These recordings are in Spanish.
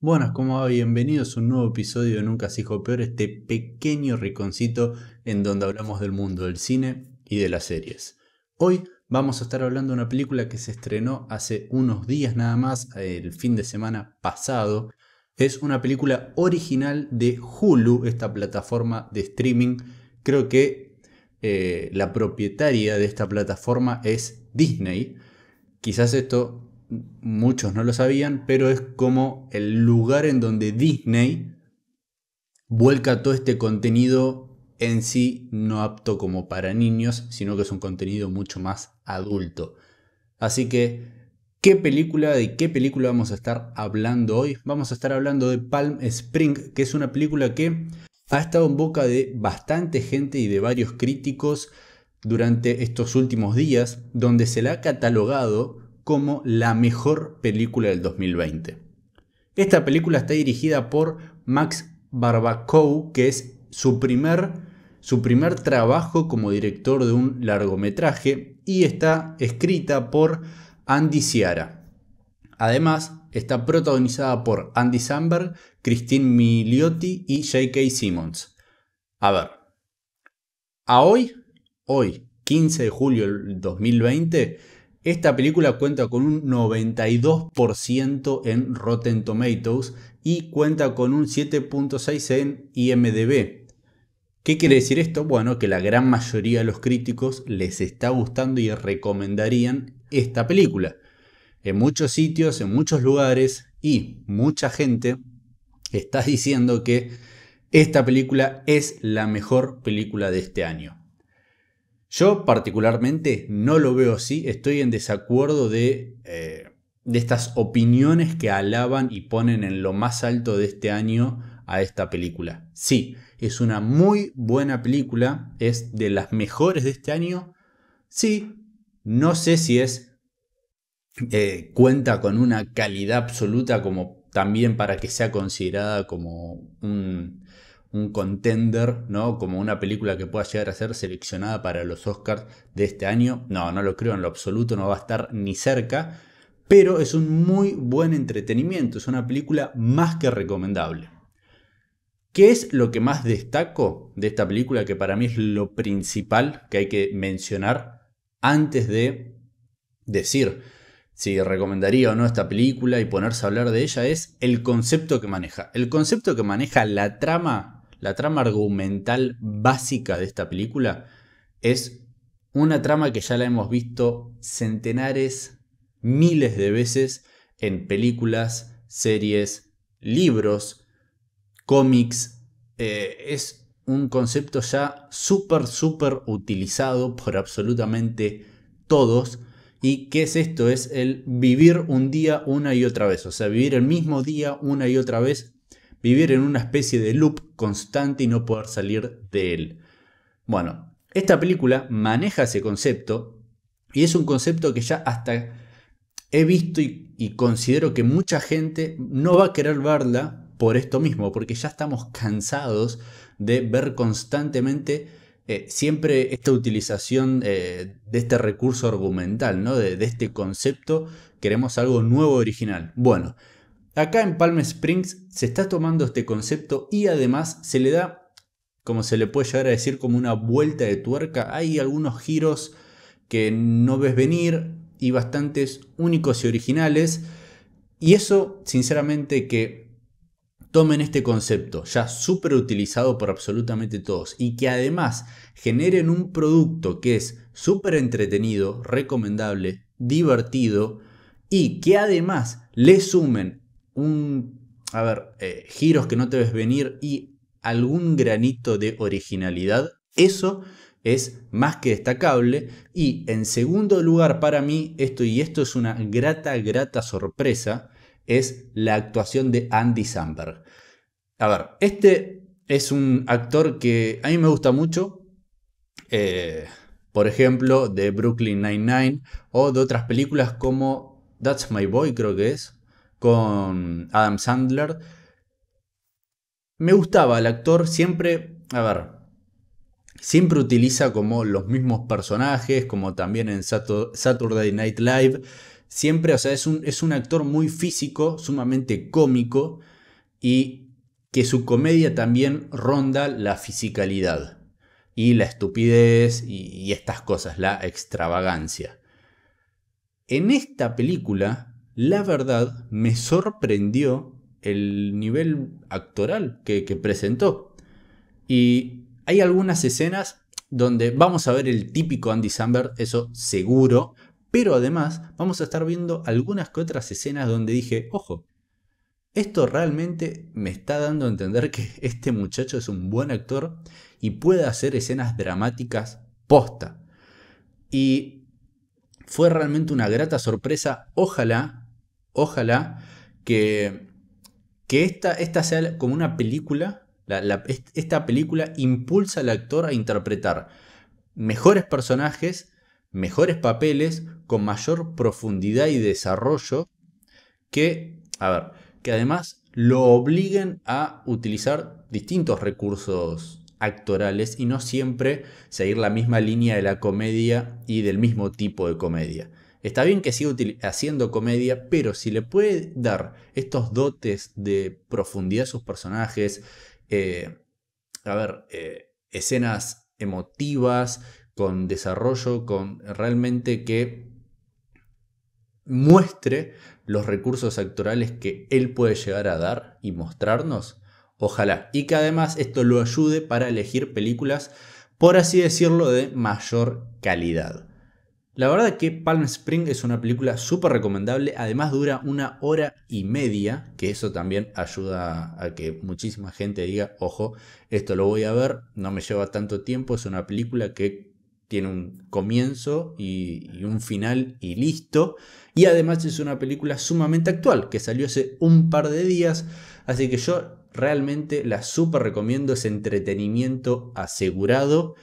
Buenas, ¿cómo va? Bienvenidos a un nuevo episodio de Nunca se hijo peor, este pequeño rinconcito en donde hablamos del mundo del cine y de las series. Hoy vamos a estar hablando de una película que se estrenó hace unos días nada más, el fin de semana pasado. Es una película original de Hulu, esta plataforma de streaming. Creo que eh, la propietaria de esta plataforma es Disney. Quizás esto muchos no lo sabían, pero es como el lugar en donde Disney vuelca todo este contenido en sí no apto como para niños, sino que es un contenido mucho más adulto. Así que, ¿qué película, de qué película vamos a estar hablando hoy? Vamos a estar hablando de Palm Spring, que es una película que ha estado en boca de bastante gente y de varios críticos durante estos últimos días, donde se la ha catalogado como la mejor película del 2020. Esta película está dirigida por Max Barbacou... que es su primer, su primer trabajo como director de un largometraje y está escrita por Andy Ciara. Además, está protagonizada por Andy Samberg, Christine Miliotti y J.K. Simmons. A ver, a hoy, hoy, 15 de julio del 2020, esta película cuenta con un 92% en Rotten Tomatoes y cuenta con un 7.6 en IMDb. ¿Qué quiere decir esto? Bueno, que la gran mayoría de los críticos les está gustando y recomendarían esta película. En muchos sitios, en muchos lugares y mucha gente está diciendo que esta película es la mejor película de este año. Yo particularmente no lo veo así, estoy en desacuerdo eh, de, estas opiniones que alaban y ponen en lo más alto de este año a esta película. Sí, es una muy buena película, es de las mejores de este año. Sí, no sé si es eh, cuenta con una calidad absoluta como también para que sea considerada como un, un contender, ¿no? Como una película que pueda llegar a ser seleccionada para los Oscars de este año. No, no lo creo en lo absoluto, no va a estar ni cerca, pero es un muy buen entretenimiento, es una película más que recomendable. ¿Qué es lo que más destaco de esta película que para mí es lo principal que hay que mencionar antes de decir si recomendaría o no esta película y ponerse a hablar de ella es el concepto que maneja. El concepto que maneja la trama la trama argumental básica de esta película es una trama que ya la hemos visto centenares, miles de veces en películas, series, libros, cómics. Eh, es un concepto ya súper, súper utilizado por absolutamente todos. ¿Y qué es esto? Es el vivir un día una y otra vez. O sea, vivir el mismo día una y otra vez vivir en una especie de loop constante y no poder salir de él. Bueno, esta película maneja ese concepto y es un concepto que ya hasta he visto y, considero que mucha gente no va a querer verla por esto mismo, porque ya estamos cansados de ver constantemente eh, siempre esta utilización eh, de este recurso argumental, ¿no? de, de este concepto, queremos algo nuevo, original. Bueno, Acá en Palm Springs se está tomando este concepto y además se le da, como se le puede llegar a decir, como una vuelta de tuerca. Hay algunos giros que no ves venir y bastantes únicos y originales. Y eso, sinceramente, que tomen este concepto ya súper utilizado por absolutamente todos y que además generen un producto que es súper entretenido, recomendable, divertido y que además le sumen un, a ver, eh, giros que no te ves venir y algún granito de originalidad, eso es más que destacable. Y en segundo lugar para mí, esto y esto es una grata, grata sorpresa, es la actuación de Andy Samberg. A ver, este es un actor que a mí me gusta mucho. Eh, por ejemplo, de Brooklyn Nine-Nine o de otras películas como That's My Boy, creo que es con Adam Sandler. Me gustaba el actor, siempre, a ver, siempre utiliza como los mismos personajes, como también en Saturday Night Live. Siempre, o sea, es un, es un actor muy físico, sumamente cómico y que su comedia también ronda la fisicalidad y la estupidez y, y estas cosas, la extravagancia. En esta película, la verdad me sorprendió el nivel actoral que, presentó. Y hay algunas escenas donde vamos a ver el típico Andy Samberg, eso seguro, pero además vamos a estar viendo algunas que otras escenas donde dije, ojo, esto realmente me está dando a entender que este muchacho es un buen actor y puede hacer escenas dramáticas posta. Y fue realmente una grata sorpresa, ojalá ojalá que, que esta, esta sea como una película, esta película impulsa al actor a interpretar mejores personajes, mejores papeles, con mayor profundidad y desarrollo, que, a ver, que además lo obliguen a utilizar distintos recursos actorales y no siempre seguir la misma línea de la comedia y del mismo tipo de comedia. Está bien que siga haciendo comedia, pero si le puede dar estos dotes de profundidad a sus personajes, eh, a ver, eh, escenas emotivas, con desarrollo, con realmente que muestre los recursos actorales que él puede llegar a dar y mostrarnos. Ojalá. Y que además esto lo ayude para elegir películas, por así decirlo, de mayor calidad. La verdad que Palm Spring es una película súper recomendable, además dura una hora y media, que eso también ayuda a que muchísima gente diga, ojo, esto lo voy a ver, no me lleva tanto tiempo, es una película que tiene un comienzo y, un final y listo, y además es una película sumamente actual, que salió hace un par de días, así que yo realmente la súper recomiendo, es entretenimiento asegurado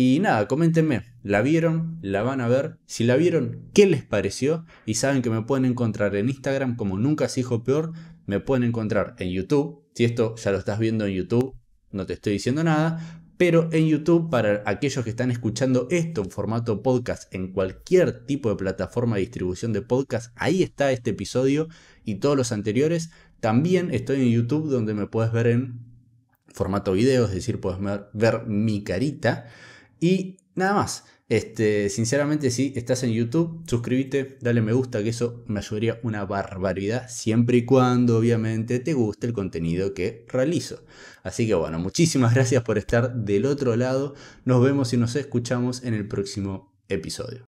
y nada, coméntenme, ¿la vieron? ¿La van a ver? Si la vieron, ¿qué les pareció? Y saben que me pueden encontrar en Instagram como Nunca se hijo peor, me pueden encontrar en YouTube, si esto ya lo estás viendo en YouTube, no te estoy diciendo nada, pero en YouTube para aquellos que están escuchando esto en formato podcast en cualquier tipo de plataforma de distribución de podcast, ahí está este episodio y todos los anteriores. También estoy en YouTube donde me puedes ver en formato video, es decir, puedes ver mi carita. Y nada más. Este, sinceramente, si estás en YouTube, suscríbete, dale me gusta, que eso me ayudaría una barbaridad, siempre y cuando, obviamente, te guste el contenido que realizo. Así que bueno, muchísimas gracias por estar del otro lado. Nos vemos y nos escuchamos en el próximo episodio.